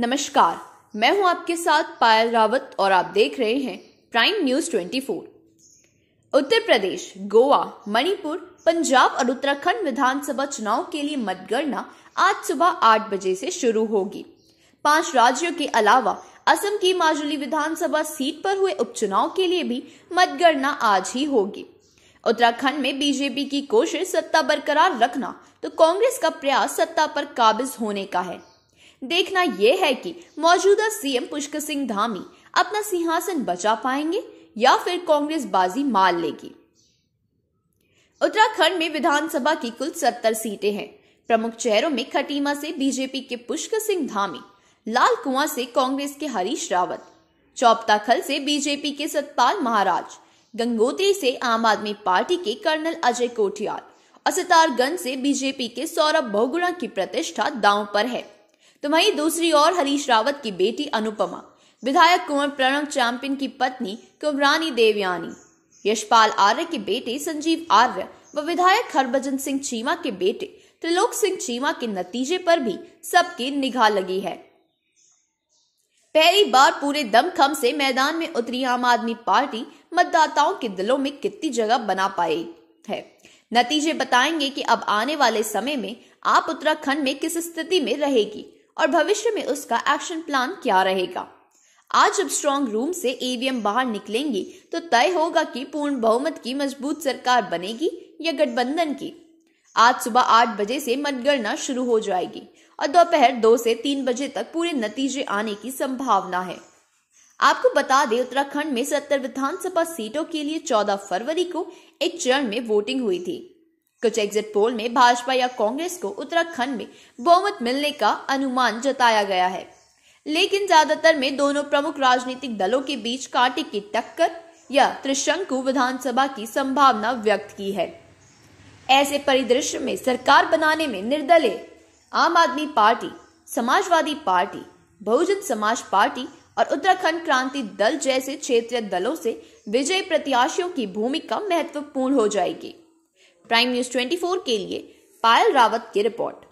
नमस्कार मैं हूं आपके साथ पायल रावत और आप देख रहे हैं प्राइम न्यूज 24। उत्तर प्रदेश गोवा मणिपुर पंजाब और उत्तराखंड विधानसभा चुनाव के लिए मतगणना आज सुबह 8 बजे से शुरू होगी पांच राज्यों के अलावा असम की माजुली विधानसभा सीट पर हुए उपचुनाव के लिए भी मतगणना आज ही होगी उत्तराखंड में बीजेपी की कोशिश सत्ता बरकरार रखना तो कांग्रेस का प्रयास सत्ता पर काबिज होने का है देखना यह है कि मौजूदा सीएम पुष्कर सिंह धामी अपना सिंहासन बचा पाएंगे या फिर कांग्रेस बाजी मार लेगी उत्तराखंड में विधानसभा की कुल सत्तर सीटें हैं प्रमुख चेहरों में खटीमा से बीजेपी के पुष्कर सिंह धामी लाल कुआं से कांग्रेस के हरीश रावत चौपताखल से बीजेपी के सतपाल महाराज गंगोत्री से आम आदमी पार्टी के कर्नल अजय कोठियाल और सितारगंज से बीजेपी के सौरभ बहुगुणा की प्रतिष्ठा दांव पर है तो वहीं दूसरी ओर हरीश रावत की बेटी अनुपमा विधायक कुंवर प्रणव चैंपियन की पत्नी कुमरानी देवयानी यशपाल आर्य के बेटे संजीव आर्य व विधायक हरभजन सिंह चीमा के बेटे त्रिलोक सिंह चीमा के नतीजे पर भी सबकी निगाह लगी है पहली बार पूरे दमखम से मैदान में उतरी आम आदमी पार्टी मतदाताओं के दिलों में कितनी जगह बना पाई है नतीजे बताएंगे कि अब आने वाले समय में आप उत्तराखंड में किस स्थिति में रहेगी और भविष्य में उसका एक्शन प्लान क्या रहेगा आज जब स्ट्रॉन्ग रूम से ईवीएम बाहर निकलेंगी तो तय होगा कि पूर्ण बहुमत की मजबूत सरकार बनेगी या गठबंधन की आज सुबह आठ बजे से मतगणना शुरू हो जाएगी और दोपहर दो से तीन बजे तक पूरे नतीजे आने की संभावना है आपको बता दें उत्तराखंड में सत्तर विधानसभा सीटों के लिए चौदह फरवरी को एक चरण में वोटिंग हुई थी कुछ एग्जिट पोल में भाजपा या कांग्रेस को उत्तराखंड में बहुमत मिलने का अनुमान जताया गया है लेकिन ज्यादातर में दोनों प्रमुख राजनीतिक दलों के बीच कांटे की टक्कर या त्रिशंकु विधानसभा की संभावना व्यक्त की है ऐसे परिदृश्य में सरकार बनाने में निर्दलीय आम आदमी पार्टी समाजवादी पार्टी बहुजन समाज पार्टी और उत्तराखंड क्रांति दल जैसे क्षेत्रीय दलों से विजय प्रत्याशियों की भूमिका महत्वपूर्ण हो जाएगी प्राइम न्यूज 24 के लिए पायल रावत की रिपोर्ट